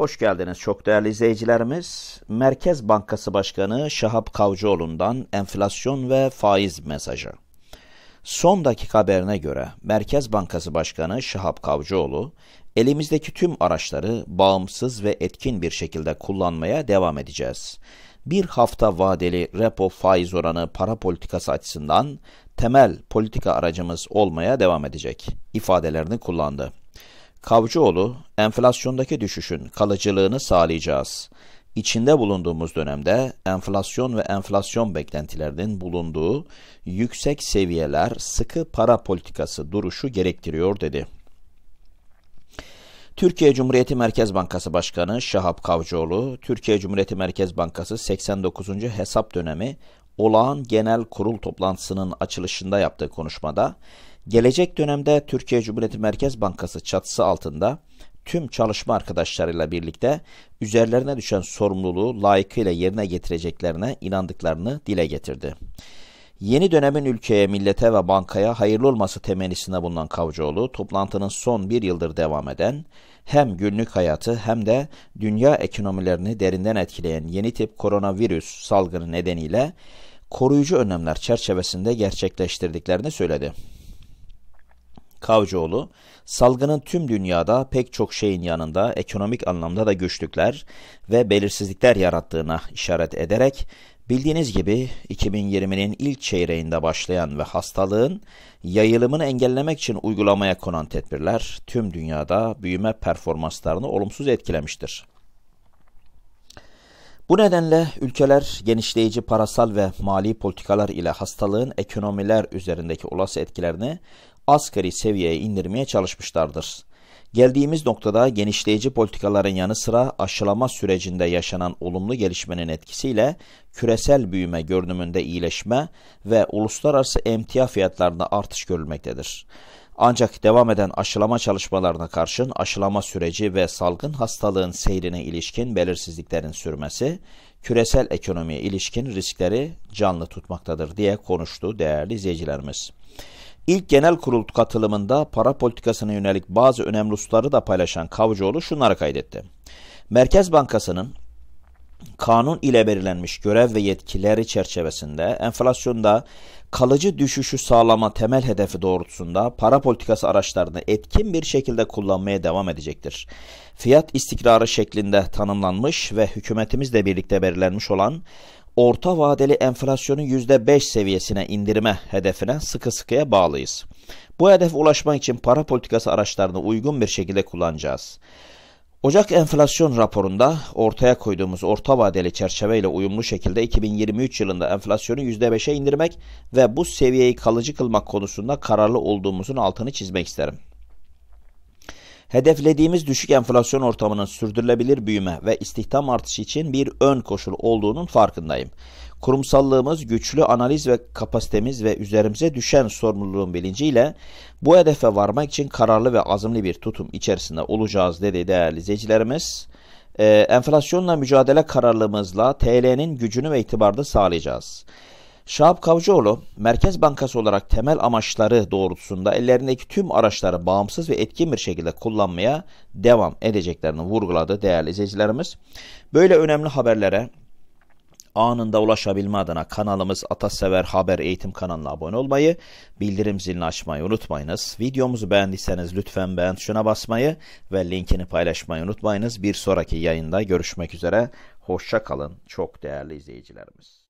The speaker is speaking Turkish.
Hoş geldiniz çok değerli izleyicilerimiz. Merkez Bankası Başkanı Şahap Kavcıoğlu'ndan enflasyon ve faiz mesajı. Son dakika haberine göre Merkez Bankası Başkanı Şahap Kavcıoğlu, elimizdeki tüm araçları bağımsız ve etkin bir şekilde kullanmaya devam edeceğiz. Bir hafta vadeli repo faiz oranı para politikası açısından temel politika aracımız olmaya devam edecek ifadelerini kullandı. Kavcıoğlu, enflasyondaki düşüşün kalıcılığını sağlayacağız. İçinde bulunduğumuz dönemde enflasyon ve enflasyon beklentilerinin bulunduğu yüksek seviyeler sıkı para politikası duruşu gerektiriyor dedi. Türkiye Cumhuriyeti Merkez Bankası Başkanı Şahap Kavcıoğlu, Türkiye Cumhuriyeti Merkez Bankası 89. hesap dönemi olağan genel kurul toplantısının açılışında yaptığı konuşmada Gelecek dönemde Türkiye Cumhuriyeti Merkez Bankası çatısı altında tüm çalışma arkadaşlarıyla birlikte üzerlerine düşen sorumluluğu layıkıyla yerine getireceklerine inandıklarını dile getirdi. Yeni dönemin ülkeye, millete ve bankaya hayırlı olması temennisinde bulunan Kavcıoğlu, toplantının son bir yıldır devam eden, hem günlük hayatı hem de dünya ekonomilerini derinden etkileyen yeni tip koronavirüs salgını nedeniyle koruyucu önlemler çerçevesinde gerçekleştirdiklerini söyledi. Kavcıoğlu, salgının tüm dünyada pek çok şeyin yanında ekonomik anlamda da güçlükler ve belirsizlikler yarattığına işaret ederek, bildiğiniz gibi 2020'nin ilk çeyreğinde başlayan ve hastalığın yayılımını engellemek için uygulamaya konan tedbirler tüm dünyada büyüme performanslarını olumsuz etkilemiştir. Bu nedenle ülkeler genişleyici parasal ve mali politikalar ile hastalığın ekonomiler üzerindeki olası etkilerini asgari seviyeye indirmeye çalışmışlardır. Geldiğimiz noktada genişleyici politikaların yanı sıra aşılama sürecinde yaşanan olumlu gelişmenin etkisiyle küresel büyüme görünümünde iyileşme ve uluslararası emtia fiyatlarında artış görülmektedir. Ancak devam eden aşılama çalışmalarına karşın aşılama süreci ve salgın hastalığın seyrine ilişkin belirsizliklerin sürmesi, küresel ekonomiye ilişkin riskleri canlı tutmaktadır diye konuştu değerli izleyicilerimiz. İlk genel kurul katılımında para politikasına yönelik bazı önemli hususları da paylaşan Kavcıoğlu şunları kaydetti. Merkez Bankası'nın kanun ile belirlenmiş görev ve yetkileri çerçevesinde enflasyonda kalıcı düşüşü sağlama temel hedefi doğrultusunda para politikası araçlarını etkin bir şekilde kullanmaya devam edecektir. Fiyat istikrarı şeklinde tanımlanmış ve hükümetimizle birlikte belirlenmiş olan orta vadeli enflasyonu %5 seviyesine indirme hedefine sıkı sıkıya bağlıyız. Bu hedef ulaşmak için para politikası araçlarını uygun bir şekilde kullanacağız. Ocak enflasyon raporunda ortaya koyduğumuz orta vadeli çerçeveyle uyumlu şekilde 2023 yılında enflasyonu %5'e indirmek ve bu seviyeyi kalıcı kılmak konusunda kararlı olduğumuzun altını çizmek isterim hedeflediğimiz düşük enflasyon ortamının sürdürülebilir büyüme ve istihdam artışı için bir ön koşul olduğunun farkındayım. Kurumsallığımız, güçlü analiz ve kapasitemiz ve üzerimize düşen sorumluluğun bilinciyle bu hedefe varmak için kararlı ve azimli bir tutum içerisinde olacağız dedi değerli izleyicilerimiz. Ee, enflasyonla mücadele kararlılığımızla TL'nin gücünü ve itibarını sağlayacağız. Şahap Kavcıoğlu, Merkez Bankası olarak temel amaçları doğrultusunda ellerindeki tüm araçları bağımsız ve etkin bir şekilde kullanmaya devam edeceklerini vurguladı değerli izleyicilerimiz. Böyle önemli haberlere anında ulaşabilme adına kanalımız Atasever Haber Eğitim kanalına abone olmayı, bildirim zilini açmayı unutmayınız. Videomuzu beğendiyseniz lütfen beğen tuşuna basmayı ve linkini paylaşmayı unutmayınız. Bir sonraki yayında görüşmek üzere. Hoşça kalın çok değerli izleyicilerimiz.